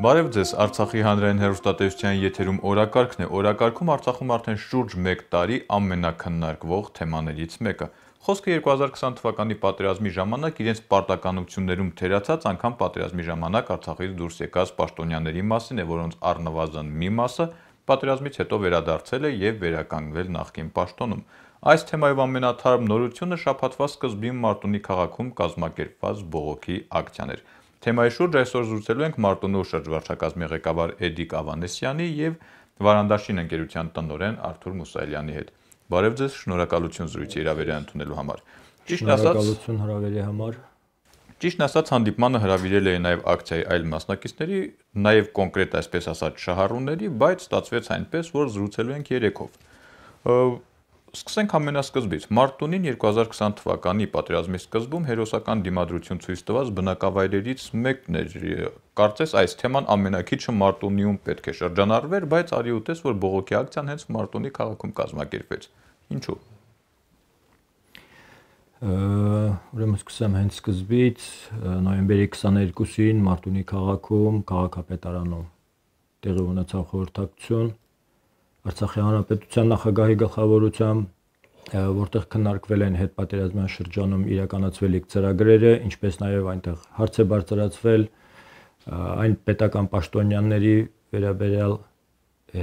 Բարև ձեզ, Արցախի հանրային հերոստատեսության եթերում օրակարգն է։ Օրակարգում Արցախում արդեն շուրջ 1 տարի ամենակննարկվող թեմաներից մեկը։ Խոսքը 2020 թվականի պատերազմի ժամանակ իրենց պարտականություններում թերացած անգամ պատերազմի ժամանակ Արցախից դուրս եկած պաշտոնյաների մասին է, որոնց առնվազն մի մասը պատերազմից հետո վերադարձել է եւ վերականգնվել նախկին պաշտոնում։ Այս թեմայով ամենաթարմ նորությունը շաբաթվա սկզբին Մարտունի քաղաքում կազմակերպված բողոքի ակցիան էր։ Թեմայի շուրջ այսօր զրուցելու ենք Մարտոնու շրջվարչակազմի ղեկավար Էդիկ Ավանեսյանի եւ Վարանդաշին ընկերության տնօրեն Արթուր Մուսայելյանի հետ։ Բարև ձեզ, շնորհակալություն զրույցի իրավերան ընդունելու համար։ Ճիշտ ասած, շնորհակալություն հրավերի համար։ Ճիշտ ասած, հանդիպմանը հրավիրել էին նաև ակցիայի այլ մասնակիցների, նաև կոնկրետ այսպես ասած շահառուների, բայց ստացվեց այնպես, որ զրուցելու ենք երեքով։ Սկսենք ամենասկզբից։ Մարտունին 2020 թվականի պատերազմի սկզբում հերոսական դիմադրություն ցույց տված բնակավայրերից մեկն էր։ Կարծես այս թեման ամենակիչը Մարտունիում պետք է շրջանառվեր, բայց արի ուտես, որ բողոքի ակցիան հենց Մարտունի քաղաքում կազմակերպվեց։ Ինչու՞։ ուրեմն սկսեմ հենց սկզբից նոյեմբերի 22-ին Մարտունի քաղաքում քաղաքապետարանում տեղի ունեցավ խորհրդակցություն Արցախի հանրապետության նախագահի գլխավորությամբ որտեղ քննարկվել են հետպատերազմյան շրջանում իրականացվելիք ծրագրերը, ինչպես նաև այնտեղ հարց է բարձրացվել այն պետական պաշտոնյաների վերաբերյալ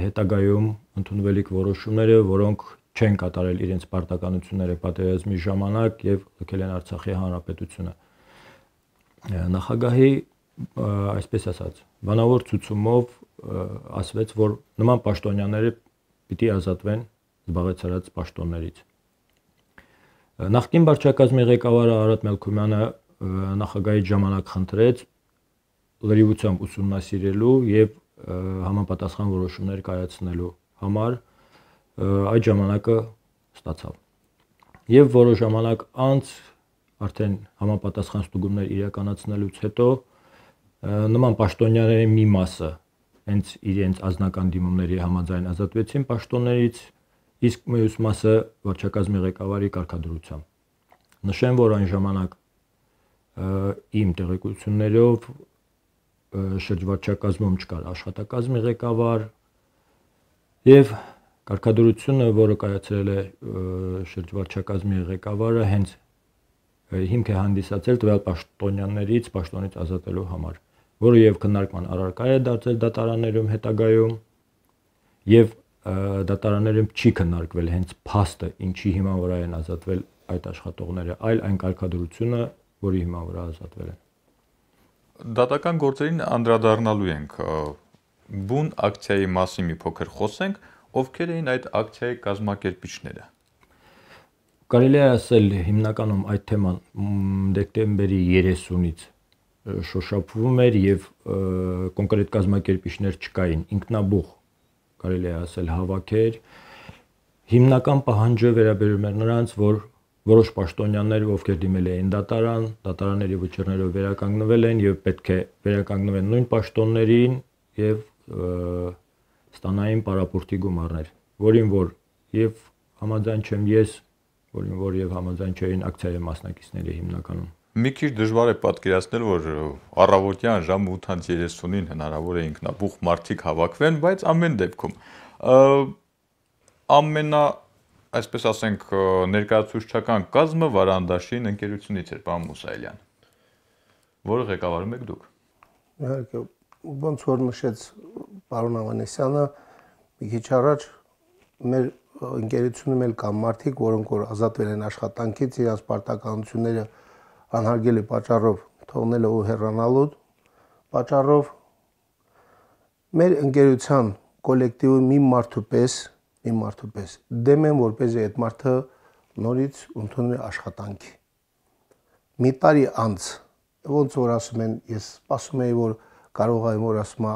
հետագայում ընդունվելիք որոշումները, որոնք չեն կատարել իրենց պարտականությունները պատերազմի ժամանակ եւ լքել են Արցախի հանրապետությունը։ Նախագահի այսպես ասած, բանավոր ցուցումով ասվեց, որ նման պաշտոնյաները պիտի ազատվեն զբաղեցրած պաշտոններից։ Նախկին վարչակազմի ղեկավարը Արադ Մելքումյանը նախագահի ժամանակ խնդրեց լրիվությամբ ուսումնասիրելու եւ համապատասխան որոշումներ կայացնելու համար այդ ժամանակը ստացավ։ Եվ որոշ ժամանակ անց արդեն համապատասխան ստուգումներ իրականացնելուց հետո նման պաշտոնյաների մի մասը հենց իրենց ազնական դիմումների համաձայն ազատվեցին պաշտոններից, իսկ մյուս մասը վարչակազմի ղեկավարի կարգադրությամբ։ Նշեմ, որ այն ժամանակ իմ տեղեկություններով շրջվարչակազմում չկար աշխատակազմի ղեկավար եւ կարգադրությունը, որը կայացրել է շրջվարչակազմի ղեկավարը, հենց հիմք է հանդիսացել տվյալ պաշտոնյաներից, պաշտոնից ազատելու համար որը եւ քննարկման առարկա է դարձել դատարաններում հետագայում եւ դատարաններում չի քննարկվել հենց փաստը, ինչի հիման վրա են ազատվել այդ աշխատողները, այլ այն կարգադրությունը, որի հիման վրա ազատվել են։ Դատական գործերին անդրադառնալու ենք բուն ակցիայի մասին մի փոքր խոսենք, ովքեր էին այդ ակցիայի կազմակերպիչները։ Կարելի է ասել հիմնականում այդ թեման դեկտեմբերի 30-ից շոշափվում էր եւ կոնկրետ կազմակերպիչներ չկային, ինքնաբուխ կարելի է ասել հավաքեր։ Հիմնական պահանջը վերաբերում էր նրանց, որ որոշ պաշտոնյաներ, ովքեր դիմել էին դատարան, դատարանների վճռներով վերականգնվել են եւ պետք է վերականգնվեն նույն պաշտոններին եւ ստանային պարապորտի գումարներ, որին որ եւ համաձայն չեմ ես, որին որ եւ համաձայն չէին ակցիայի մասնակիցները հիմնականում։ Մի քիչ դժվար է պատկերացնել, որ առավոտյան ժամ 8:30-ին հնարավոր է ինքնաբուխ մարդիկ հավաքվեն, բայց ամեն դեպքում ամենա, այսպես ասենք, ներկայացուցչական կազմը Վարանդաշին ընկերությունից էր, պարոն Մուսայելյան, որը ղեկավարում եք դուք։ Իհարկե, ոնց որ նշեց պարոն Ավանեսյանը, մի քիչ առաջ մեր ընկերությունում էլ կան մարդիկ, որոնք որ ազատվել են աշխատանքից, իրենց պարտականությունները անհարգելի պատճառով թողնելու ու հեռանալու պատճառով մեր ընկերության կոլեկտիվի մի մարդու պես, մի մարդու պես դեմ եմ, որպեսզի այդ մարդը նորից ընդունի աշխատանքի։ Մի տարի անց ոնց որ ասում են, ես սպասում եի, որ կարող եմ որ ասում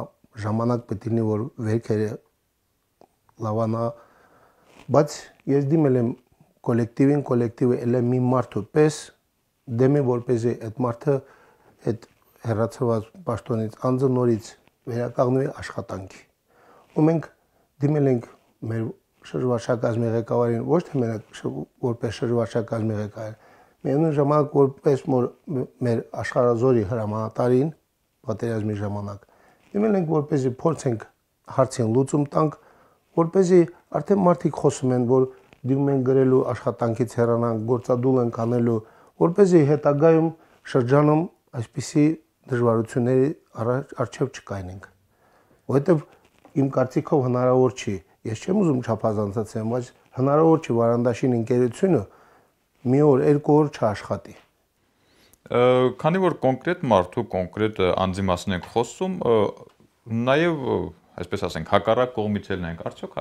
ժամանակ պետք լինի, որ վերքերը լավանա, բայց ես դիմել եմ կոլեկտիվին, կոլեկտիվը ելեմ մի մարդու պես, դեմի որպեսզի այդ մարդը այդ հերացված պաշտոնից անձը նորից վերականգնվի աշխատանքի։ Ու մենք դիմել ենք մեր շրջվարշակազմի ղեկավարին ոչ թե մենակ որպես շրջվարշակազմի ղեկավար, միևնույն ժամանակ որպես մոր, մեր աշխարհազորի հրամանատարին պատերազմի ժամանակ։ Դիմել ենք որպեսզի փորձենք հարցին լուծում տանք, որպեսզի արդեն մարդիկ խոսում են, որ դիմում են գրելու աշխատանքից հեռանան, գործադուլ են կանելու որ เป զի հետագայում շրջանում այսպիսի դժվարությունների առաջ չկայնենք։ Որովհետև իմ կարծիքով հնարավոր չի։ Ես չեմ ուզում չափազանցացնել, բայց հնարավոր չի վարանդաշին ընկերությունը մի օր, երկու օր չաշխատի։ Քանի որ կոնկրետ մարդու, կոնկրետ անձի մասին ենք խոսում, նաև այսպես ասենք, հակառակ կողմից էլ նայենք, արդյոք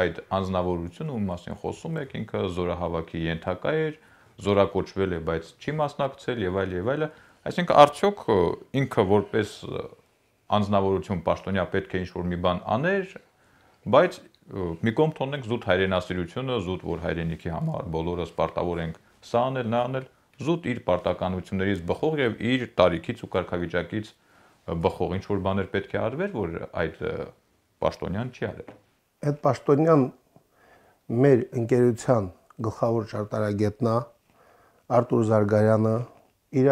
այդ անznավորությունը, ում մասին խոսում եք, ինքը զորահավաքի ենթակա էր, են զորակոչվել է, բայց չի մասնակցել եւ այլ եւ այլը, այսինքն արդյոք ինքը որպես անձնավորություն պաշտոնյա պետք է ինչ-որ մի բան աներ, բայց մի կողմ թողնենք զուտ հայրենասիրությունը, զուտ որ հայրենիքի համար բոլորս պարտավոր ենք սա անել, նա անել, զուտ իր պարտականություններից բխող եւ իր տարիքից ու կարգավիճակից բխող ինչ որ բաներ պետք է արվեր, որ այդ պաշտոնյան չի արել։ Այդ պաշտոնյան մեր ընկերության գլխավոր ճարտարագետն է, Արտուր Զարգարյանը իր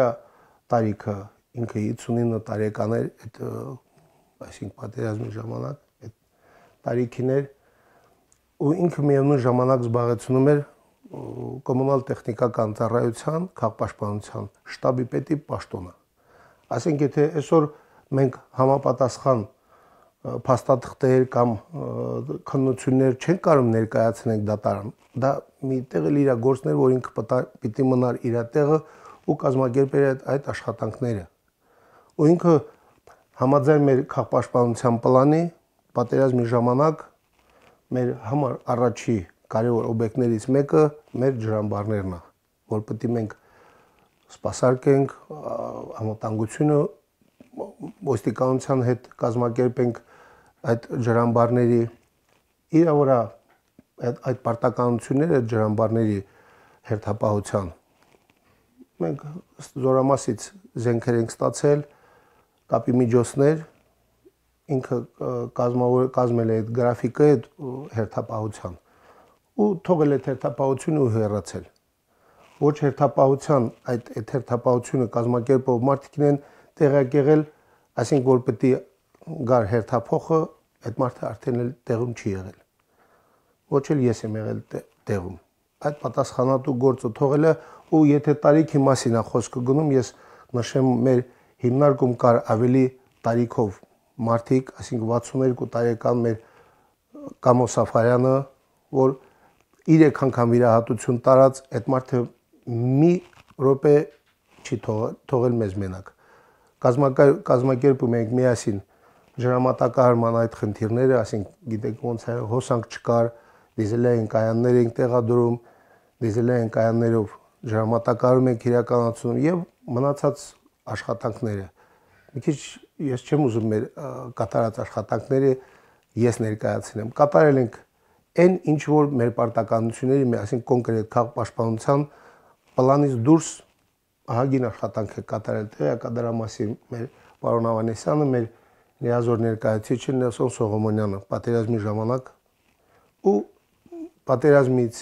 տարիքը ինքը 59 տարեկան էր այդ այսինքն պատերազմի ժամանակ այդ տարիքին էր ու ինքը միևնույն ժամանակ զբաղեցնում էր կոմունալ տեխնիկական ծառայության, քաղաքապաշտպանության շտաբի պետի պաշտոնը։ Ասենք եթե այսօր մենք համապատասխան փաստաթղթեր կամ քննություններ չեն կարող ներկայացնել դատարան։ Դա մի տեղ էլ իր գործներ, որ ինքը պիտի մնար իր տեղը ու կազմակերպեր այդ, այդ աշխատանքները։ Ու ինքը համաձայն մեր քաղաքապաշտպանության պլանի պատերազմի ժամանակ մեր համար առաջի կարևոր օբյեկտներից մեկը մեր ջրամբարներն է, որ պետք է մենք սпасարկենք համատանգությունը ոստիկանության հետ կազմակերպենք այդ ջրամբարների իր որա այդ այդ պարտականությունները ջրամբարների հերթապահության մենք զորամասից զենքեր ենք ստացել կապի միջոցներ ինքը կազմավոր կազմել է այդ գրաֆիկը այդ հերթապահության ու թողել է հերթապահությունը ու հեռացել ոչ հերթապահության այդ այդ հերթապահությունը կազմակերպող մարդիկ են տեղակերել այսինքն որ պետք է գար հերթափոխը, այդ մարդը արդեն էլ տեղում չի եղել։ Ոչ էլ ես եմ եղել տեղում։ Այդ պատասխանատու գործը թողելը ու եթե տարիքի մասին է խոսքը գնում, ես նշեմ մեր հիմնարկում կար ավելի տարիքով մարդիկ, այսինքն 62 տարեկան մեր Կամո Սաֆարյանը, որ երեք անգամ վիրահատություն տարած այդ մարդը մի րոպե չի թողել մեզ մենակ։ Կազմակերպում ենք միասին ջրամատակարարման այդ խնդիրները, ասենք գիտեք ոնց է, հոսանք չկար, դիզելային կայաններ ենք տեղադրում, դիզելային կայաններով ջրամատակարարում ենք իրականացնում եւ մնացած աշխատանքները։ Մի քիչ ես չեմ ուզում մեր կատարած աշխատանքները ես ներկայացնեմ։ Կատարել ենք այն ինչ որ մեր պարտականությունների, այսինքն կոնկրետ քաղաք պաշտպանության պլանից դուրս ահագին աշխատանք է կատարել տեղակա դրա մասին մեր պարոն Ավանեսյանը, մեր լիազոր ներկայացիչը Նելսոն Սողոմոնյանը պատերազմի ժամանակ ու պատերազմից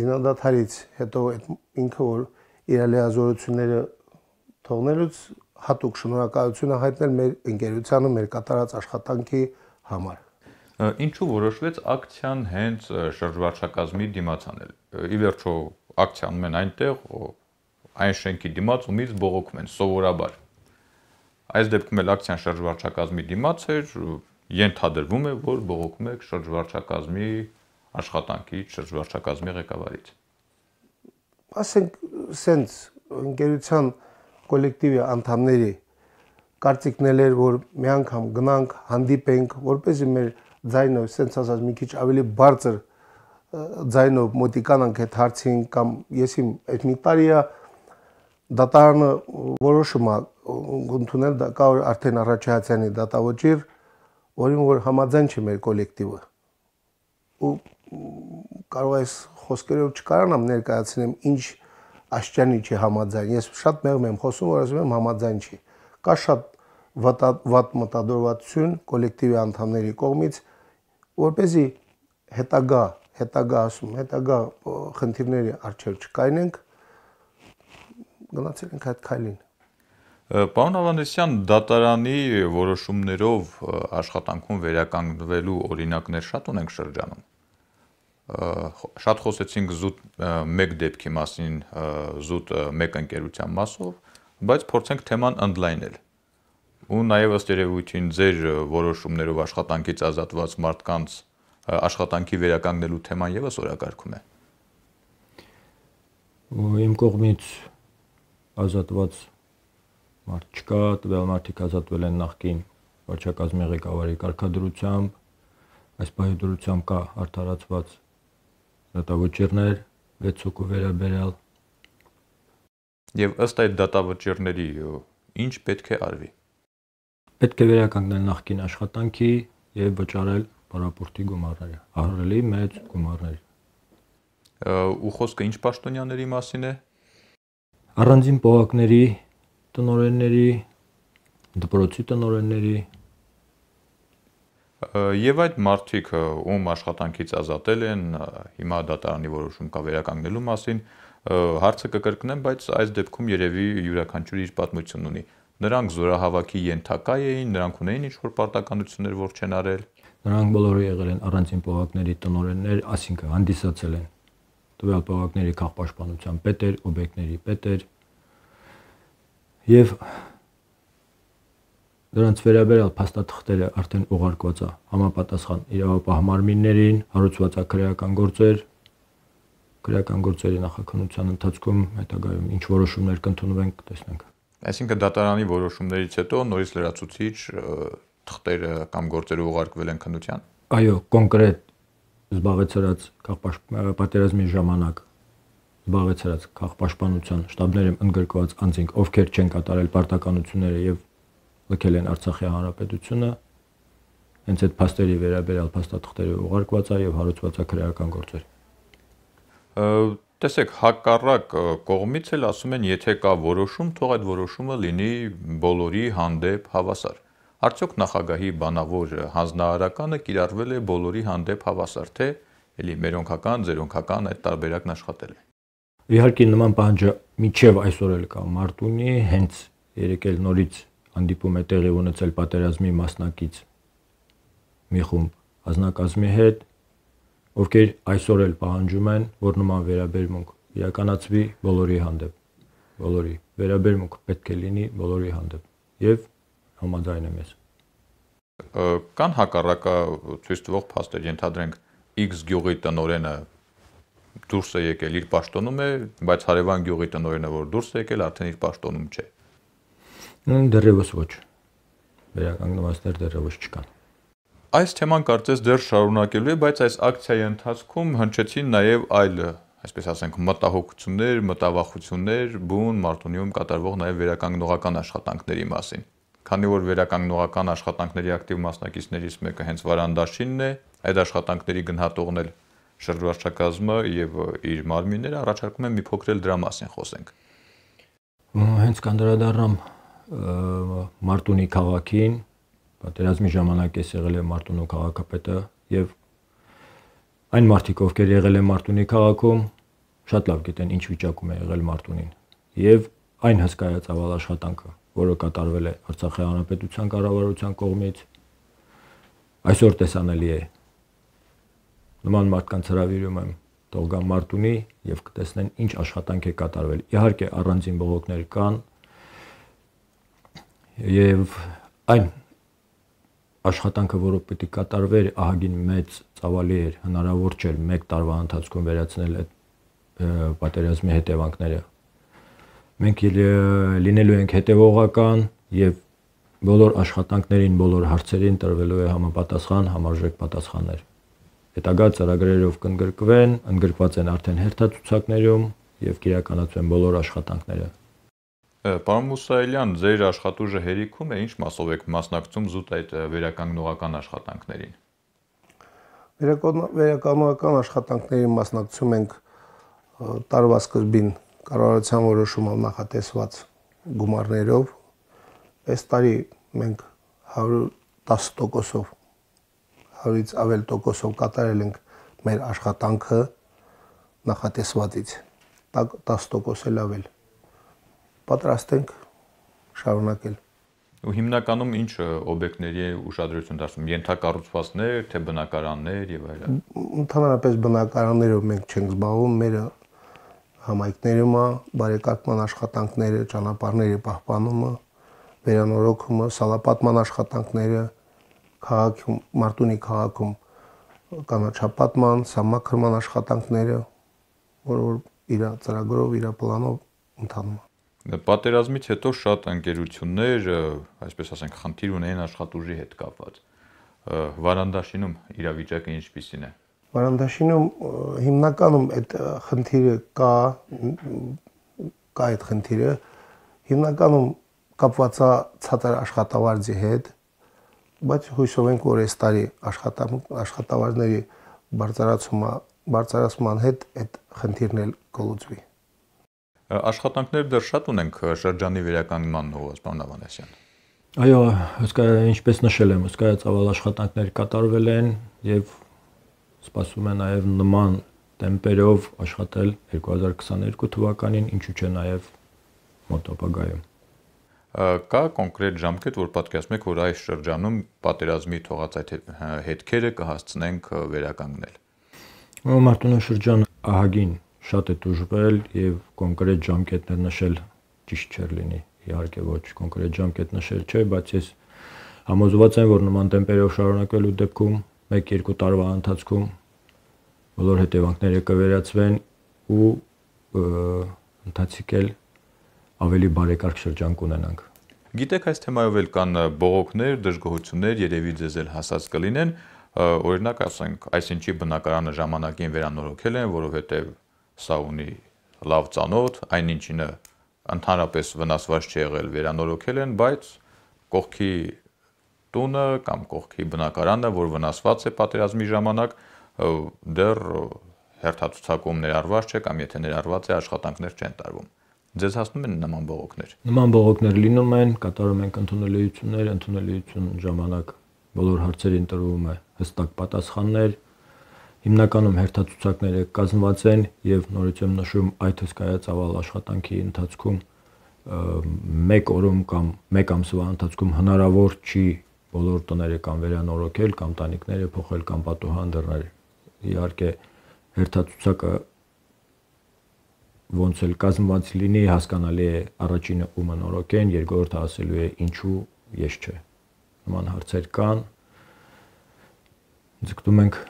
զինադադարից հետո այդ ինքը որ իր լիազորությունները թողնելուց հատուկ շնորհակալություն է հայտնել մեր ընկերությանը մեր կատարած աշխատանքի համար ինչու որոշվեց ակցիան հենց շրջվարչակազմի դիմաց անել։ Ի վերջո ակցիան մեն այնտեղ այն շենքի դիմաց, ումից բողոքում են սովորաբար։ Այս դեպքում էլ ակցիան շրջվարչակազմի դիմաց էր, ենթադրվում է, որ բողոքում եք շրջվարչակազմի աշխատանքի շրջվարչակազմի ղեկավարից։ Ասենք, սենց ընկերության կոլեկտիվի անդամների կարծիքնել էր, որ մի անգամ գնանք, հանդիպենք, որպեսզի մեր ձայնով, սենց ասած, մի քիչ ավելի բարձր ձայնով մոտիկանանք այդ հարցին կամ ես իմ այդ մի տարիա դատարանը որոշում է ընդունել կա արդեն Արաչյանի դատավճիռ, որին որ համաձայն չի մեր կոլեկտիվը։ Ու կարող այս խոսքերով չկարանամ ներկայացնեմ ինչ աշճանի չի համաձայն։ Ես շատ մեղմ եմ խոսում, որ ասում եմ համաձայն չի։ Կա շատ վատ, վատ մտադրվածություն կոլեկտիվի անդամների կողմից, որ เป զի հետագա հետագա ասում, հետագա խնդիրների արջեր չկայնենք, գնացել ենք այդ քայլին։ Պարոն Ավանեսյան, դատարանի որոշումներով աշխատանքում վերականգնվելու օրինակներ շատ ունենք շրջանում։ Շատ խոսեցինք զուտ մեկ դեպքի մասին, զուտ մեկ ընկերության մասով, բայց փորձենք թեման ընդլայնել։ Ու նաև ըստ երևույթին ձեր որոշումներով աշխատանքից ազատված մարդկանց աշխատանքի վերականգնելու թեման եւս օրակարգում է։ Իմ կողմից ազատված մարդ չկա, տվյալ մարդիկ ազատվել են նախկին վարչակազմի ղեկավարի կարգադրությամբ, այս պահի դրությամբ կա արդարացված դատավճիռներ 6 հոգու վերաբերյալ։ Եվ ըստ այդ դատավճիռների ինչ պետք է արվի։ Պետք է վերականգնել նախկին աշխատանքի եւ վճարել պարապորտի գումարները, առելի մեծ գումարներ։ Ու խոսքը ինչ պաշտոնյաների մասին է, առանձին պողակների տնորենների, դպրոցի տնորենների Եվ այդ մարտիկ, ում աշխատանքից ազատել են, հիմա դատարանի որոշում կա վերականգնելու մասին, հարցը կկրկնեմ, բայց այս դեպքում երևի յուրաքանչյուրը իր պատմությունն ունի։ Նրանք զորահավաքի ենթակա էին, նրանք ունեին ինչ-որ պարտականություններ, որ չեն արել։ Նրանք բոլորը եղել են առանձին պողակների տնօրեններ, այսինքն հանդիսացել են տվյալպահակների քաղաքապաշտպանության պետ էր, օբյեկտների պետ էր եւ դրանց վերաբերյալ փաստաթղթերը արդեն ուղարկված է համապատասխան իրավապահ մարմիններին, հարուցված է քրեական գործեր, քրեական գործերի նախաքննության ընթացքում հետագայում ինչ որոշումներ կընդունվեն, տեսնենք։ Այսինքն դատարանի որոշումներից հետո նորից լրացուցիչ թղթերը կամ գործերը ուղարկվել են քննության։ Այո, կոնկրետ զբաղեցրած պատերազմի ժամանակ զբաղեցրած քաղաքապաշտպանության շտաբներում ընդգրկված անձինք, ովքեր չեն կատարել պարտականությունները եւ լքել են Արցախի հանրապետությունը, հենց այդ փաստերի վերաբերյալ փաստաթղթերը ուղարկված է եւ հարուցված է քրեական գործեր։ Տեսեք, հակառակ կողմից էլ ասում են, եթե կա որոշում, թող այդ որոշումը լինի բոլորի հանդեպ հավասար Արդյոք նախագահի բանավոր հանձնարարականը կիրառվել է բոլորի հանդեպ հավասար, թե էլի մերոնքական, ձերոնքական այդ տարբերակն աշխատել է։ Իհարկե նման պահանջը միջև այսօր էլ կա Մարտունի, հենց երեկ էլ նորից հանդիպում է տեղի ունեցել պատերազմի մասնակից մի խումբ ազնագազմի հետ, ովքեր այսօր էլ պահանջում են, որ նման վերաբերմունք իրականացվի բոլորի հանդեպ։ Բոլորի վերաբերմունք պետք է լինի բոլորի հանդեպ։ Եվ համաձայն եմ ես։ Կան հակառակը ցույց տվող փաստեր, ենթադրենք X գյուղի տնորենը դուրս է եկել իր պաշտոնում է, բայց հարևան գյուղի տնորենը որ դուրս է եկել, արդեն իր պաշտոնում չէ։ Դեռևս ոչ։ Վերականգնվածներ դեռևս չկան։ Այս թեման կարծես դեռ շարունակելու է, բայց այս ակցիայի ընթացքում հնչեցին նաև այլ, այսպես ասենք, մտահոգություններ, մտավախություններ բուն Մարտունիում կատարվող նաև վերականգնողական աշխատանքների մասին։ Քանի որ վերականգնողական աշխատանքների ակտիվ մասնակիցներից մեկը հենց Վարանդաշինն է, այդ աշխատանքների գնահատողն էլ շրջարարչակազմը եւ իր մարմինները առաջարկում են մի փոքր էլ դրա մասին խոսենք։ Հենց կանդրադառնամ Մարտունի քաղաքին, պատերազմի ժամանակ ես եղել եմ Մարտունու քաղաքապետը եւ այն մարդիկ, ովքեր եղել են Մարտունի քաղաքում, շատ լավ գիտեն ինչ վիճակում է եղել Մարտունին եւ այն հսկայած ավալ աշխատանքը որը կատարվել է Արցախի հանրապետության կառավարության կողմից, այսօր տեսանելի է։ Նման մարդկանց հրավիրում եմ թող գան Մարտունի եւ կտեսնեն ինչ աշխատանք է կատարվել։ Իհարկե առանձին բողոքներ կան եւ այն աշխատանքը, որը պետք է կատարվեր, ահագին մեծ ծավալի էր, հնարավոր չէր մեկ տարվա ընթացքում վերացնել այդ պատերազմի հետևանքները մենք լինելու ենք հետևողական եւ բոլոր աշխատանքներին, բոլոր հարցերին տրվելու է համապատասխան համարժեք պատասխաններ։ Հետագա ծրագրերով կընդգրկվեն, ընդգրկված են արդեն հերթացուցակներում եւ կիրականացվեն բոլոր աշխատանքները։ Պարոն Մուսայելյան, ձեր աշխատուժը հերիքում է, ինչ մասով եք մասնակցում զուտ այդ վերականգնողական աշխատանքներին։ Վերականգնողական աշխատանքներին մասնակցում ենք տարվա սկզբին կառավարության որոշումով նախատեսված գումարներով այս տարի մենք 110%-ով 100-ից ավել տոկոսով կատարել ենք մեր աշխատանքը նախատեսվածից 10% էլ ավել պատրաստ ենք շարունակել ու հիմնականում ինչ օբյեկտների է ուշադրություն դարձնում ենթակառուցվածքներ թե բնակարաններ եւ այլն ընդհանրապես բնակարաններով մենք չենք զբաղվում մերը համայնքներում բարեկարգման աշխատանքները, ճանապարհների պահպանումը, վերանորոգումը, սալապատման աշխատանքները քաղաքում, Մարտունի քաղաքում կանաչապատման, սամակրման աշխատանքները, որ որ իր ծրագրով, իր պլանով ընթանում դե, Պատերազմից հետո շատ ընկերություններ, այսպես ասենք, խնդիր ունեին աշխատուժի հետ կապված։ Վարանդաշինում իրավիճակը ինչպիսին է։ Վարանդաշինում հիմնականում այդ խնդիրը կա կա այդ խնդիրը հիմնականում կապված է ցածր աշխատավարձի հետ, բայց հույսով ենք որ այս տարի աշխատավարձների բարձրացումը բարձրացման հետ այդ խնդիրն էլ կլուծվի։ Աշխատանքներ դեռ շատ ունենք շրջանի վերականգնման նողոց բանավանեսյան։ Այո, հսկայ ինչպես նշել եմ, հսկայ ցավալ աշխատանքներ կատարվել են եւ սպասում է նաև նման տեմպերով աշխատել 2022 թվականին, ինչու՞ չէ նաև մոտ ապագայում կա կոնկրետ ժամկետ, որ պատկերացնում եք, որ այս շրջանում պատերազմի թողած այդ հետքերը կհասցնենք վերականգնել։ Մարտունու շրջան ահագին շատ է դժվել եւ կոնկրետ ժամկետներ նշել ճիշտ չէր լինի։ Իհարկե ոչ կոնկրետ ժամկետ նշել չէ, բայց ես համոզված եմ, որ նման տեմպերով շարունակելու դեպքում 1-2 տարվա ընթացքում բոլոր հետևանքները կվերացվեն ու ընթացիկել ավելի բարեկարգ շրջան կունենանք։ Գիտեք, այս թեմայով էլ կան բողոքներ, դժգոհություններ, երևի ձեզ էլ հասած կլինեն։ Օրինակ, ասենք, այսինչի բնակարանը ժամանակին վերանորոգել են, որովհետև սա ունի լավ ծանոթ, այն ինչինը ընդհանրապես վնասված չի եղել, վերանորոգել են, բայց կողքի տունը կամ կողքի բնակարանը, որ վնասված է պատերազմի ժամանակ, դեռ հերթացուցակում ներառված չէ կամ եթե ներառված է աշխատանքներ չեն տարվում։ Ձեզ հասնում են նման բողոքներ։ Նման բողոքներ լինում են, կատարում ենք ընդունելիություններ, ընդունելիություն ժամանակ բոլոր հարցերին տրվում է հստակ պատասխաններ, հիմնականում հերթացուցակները կազմված են եւ նորից եմ նշում այդ հսկայած ավալ աշխատանքի ընթացքում մեկ օրում կամ մեկ ամսվա ընթացքում հնարավոր չի բոլոր տները կամ վերանորոգել կամ տանիքները փոխել կամ պատուհան դռներ։ Իհարկե հերթացուցակը ոնց էլ կազմված լինի, հասկանալի է առաջինը ումը նորոգեն, երկրորդը ասելու է ինչու ես չէ։ Նման հարցեր կան։ Ձգտում ենք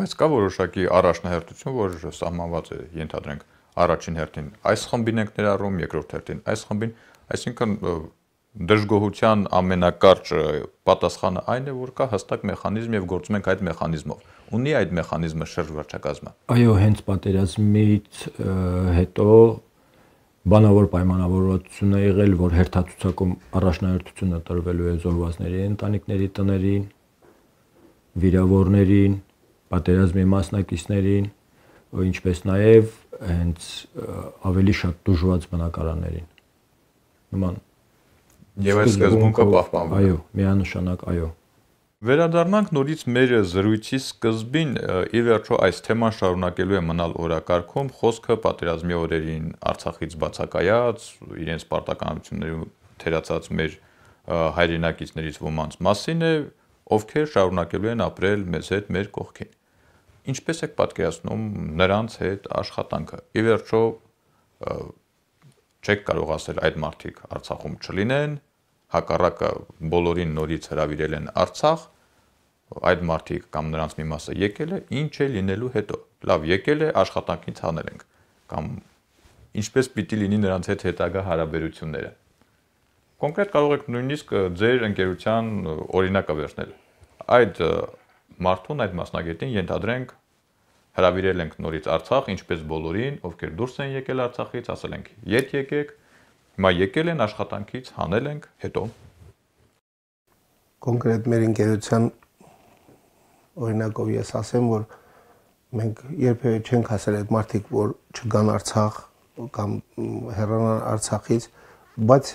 բայց կա որոշակի առաջնահերթություն, որ սահմանված է ենթադրենք առաջին հերթին այս խմբին ենք ներառում, երկրորդ հերթին այս խմբին, այսինքն դժգոհության ամենակարճ պատասխանը այն է, որ կա հստակ մեխանիզմ եւ գործում ենք այդ մեխանիզմով։ Ունի այդ մեխանիզմը շրջվարչակազմը։ Այո, հենց պատերազմից հետո բանավոր պայմանավորվածություն է եղել, որ հերթացուցակում առաջնահերթությունը տրվելու է զորվածների ընտանիքների տների, վիրավորներին, պատերազմի մասնակիցներին, ինչպես նաև հենց ավելի շատ դժուժված բնակարաններին։ Նման Եվ այս սկզբունքը պահպանվում է։ Այո, միանշանակ, այո։ Վերադառնանք նորից մեր զրույցի սկզբին, ի վերջո այս թեման շարունակելու է մնալ օրակարգում, խոսքը պատերազմի օրերին Արցախից բացակայած, իրենց պարտականությունների թերացած մեր հայրենակիցներից ոմանց մասին է, ովքեր շարունակելու են ապրել մեզ հետ մեր կողքին։ Ինչպես եք պատկերացնում նրանց հետ աշխատանքը։ Ի վերջո չեք կարող ասել այդ մարդիկ Արցախում չլինեն, հակառակը բոլորին նորից հravirել են Արցախ, այդ մարդիկ կամ նրանց մի մասը եկել է, ինչ է լինելու հետո։ Լավ, եկել է, աշխատանքից հանել ենք կամ ինչպես պիտի լինի նրանց հետ հետագա հարաբերությունները։ Կոնկրետ կարող եք նույնիսկ ձեր ընկերության օրինակը վերցնել։ Այդ մարդուն, այդ մասնագետին ենթադրենք հրավիրել ենք նորից Արցախ, ինչպես բոլորին, ովքեր դուրս են եկել Արցախից, ասել ենք՝ «Ետ եկեք»։ Հիմա եկել են աշխատանքից, հանել ենք, հետո կոնկրետ մեր ընկերության օրինակով ես ասեմ, որ մենք երբևէ չենք ասել այդ մարդիկ, որ չգան Արցախ կամ հեռանան Արցախից, բայց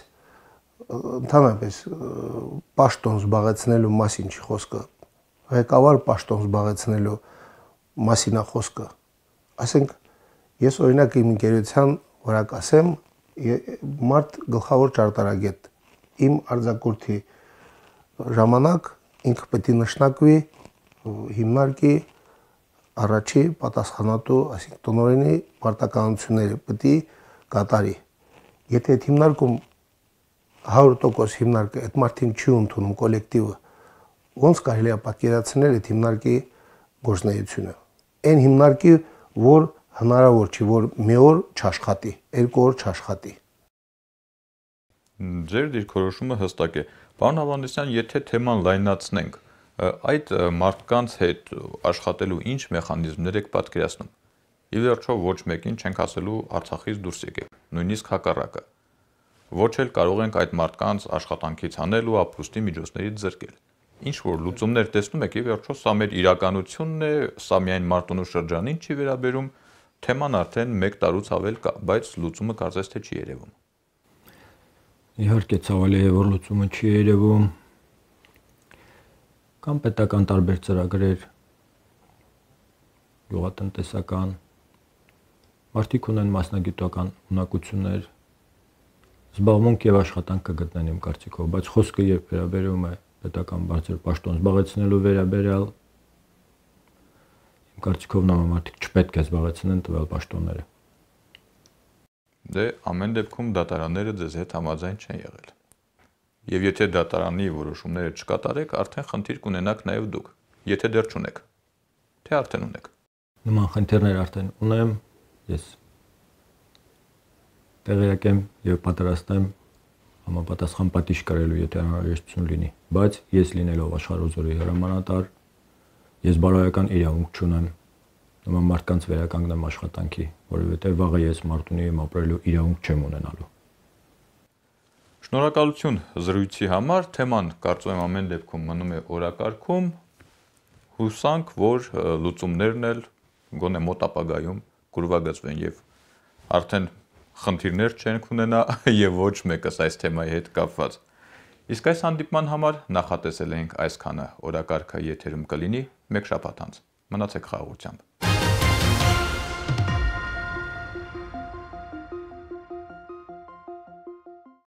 ընդհանրապես պաշտոն զբաղեցնելու մասին չի խոսքը։ Ղեկավար պաշտոն զբաղեցնելու մասին մասին է խոսքը։ Այսինքն ես օրինակ իմ գերության որակ ասեմ, մարդ գլխավոր ճարտարագետ իմ արձակուրդի ժամանակ ինքը պետք է նշանակվի հիմնարկի առաջի պատասխանատու, այսինքն տնօրենի պարտականությունները պետք է կատարի։ Եթե այդ հիմնարկում 100% հիմնարկը այդ մարդին չի ընդունում կոլեկտիվը, ոնց կարելի է պատկերացնել այդ հիմնարկի գործնեությունը այն հիմնարկի, որ հնարավոր չի, որ մի օր չաշխատի, երկու օր չաշխատի։ Ձեր դիրքորոշումը հստակ է։ Պարոն Ավանդեսյան, եթե թեման լայնացնենք, այդ մարդկանց հետ աշխատելու ինչ մեխանիզմներ եք պատկերացնում։ Ի վերջո ոչ մեկին չենք ասելու Արցախից դուրս եկեք, նույնիսկ հակառակը։ Ոչ էլ կարող ենք այդ մարդկանց աշխատանքից հանել ու ապրոստի միջոցներից զրկել ինչ որ լուծումներ տեսնում եք, եւ վերջո սա մեր իրականությունն է, սա միայն Մարտոնու շրջանին չի վերաբերում, թեման արդեն 1 տարուց ավել կա, բայց լուծումը կարծես թե չի երևում։ Իհարկե ցավալի է, որ լուծումը չի երևում։ Կամ պետական տարբեր ծրագրեր, գյուղատնտեսական, մարդիկ ունեն մասնագիտական ունակություններ, զբաղմունք եւ աշխատանք կգտնեն իմ կարծիքով, բայց խոսքը երբ վերաբերում է պետական բարձր պաշտոն զբաղեցնելու վերաբերյալ իմ կարծիքով նամամարտիկ չպետք է զբաղեցնեն տվյալ պաշտոնները։ Դե ամեն դեպքում դատարանները ձեզ հետ համաձայն չեն եղել։ Եվ եթե դատարանի որոշումները չկատարեք, արդեն խնդիր կունենաք նաև դուք, եթե դեռ չունեք։ Թե արդեն ունեք։ Նման խնդիրներ արդեն ունեմ, ես տեղյակ եմ եւ պատրաստ եմ համապատասխան պատիժ կրելու, եթե անհրաժեշտություն լինի։ Բայց ես լինելով աշխարհոզորի հրամանատար, ես բարոյական իրավունք չունեմ նման մարդկանց վերականգնեմ աշխատանքի, որովհետև վաղը ես Մարտունի եմ ապրելու իրավունք չեմ ունենալու։ Շնորհակալություն զրույցի համար, թեման կարծում եմ ամեն դեպքում մնում է օրակարգում։ Հուսանք, որ լուծումներն էլ գոնե մոտ ապագայում կուրվագծվեն եւ արդեն խնդիրներ չենք ունենա եւ ոչ մեկս այս թեմայի հետ կապված։ Իսկ այս հանդիպման համար նախատեսել ենք այսքանը։ Օրակարգը եթերում կլինի մեկ շաբաթ անց։ Մնացեք խաղաղությամբ։